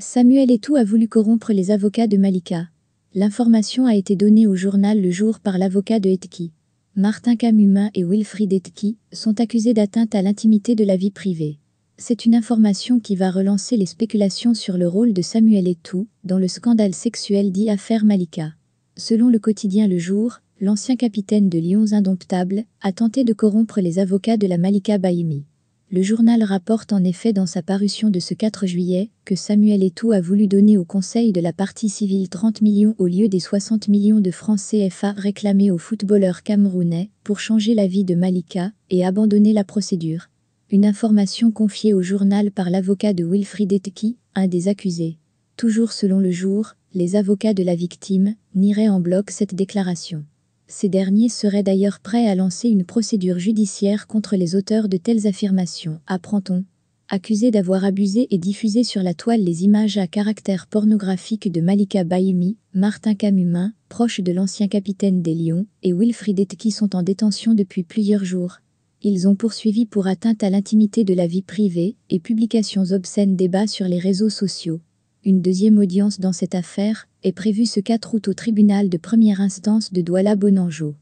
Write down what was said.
Samuel Etou a voulu corrompre les avocats de Malika. L'information a été donnée au journal Le Jour par l'avocat de Etki. Martin Camumin et Wilfried Etki sont accusés d'atteinte à l'intimité de la vie privée. C'est une information qui va relancer les spéculations sur le rôle de Samuel Etou dans le scandale sexuel dit affaire Malika. Selon le quotidien Le Jour, l'ancien capitaine de Lions Indomptable a tenté de corrompre les avocats de la Malika Bahimi. Le journal rapporte en effet dans sa parution de ce 4 juillet que Samuel Etou a voulu donner au Conseil de la partie civile 30 millions au lieu des 60 millions de francs CFA réclamés au footballeur camerounais pour changer la vie de Malika et abandonner la procédure. Une information confiée au journal par l'avocat de Wilfried Etki, un des accusés. Toujours selon le jour, les avocats de la victime nieraient en bloc cette déclaration. Ces derniers seraient d'ailleurs prêts à lancer une procédure judiciaire contre les auteurs de telles affirmations, apprend-on. Accusés d'avoir abusé et diffusé sur la toile les images à caractère pornographique de Malika Baimi, Martin Camumin, proche de l'ancien capitaine des Lions, et Wilfried Etki sont en détention depuis plusieurs jours. Ils ont poursuivi pour atteinte à l'intimité de la vie privée et publications obscènes débats sur les réseaux sociaux. Une deuxième audience dans cette affaire est prévue ce 4 août au tribunal de première instance de Douala-Bonanjo.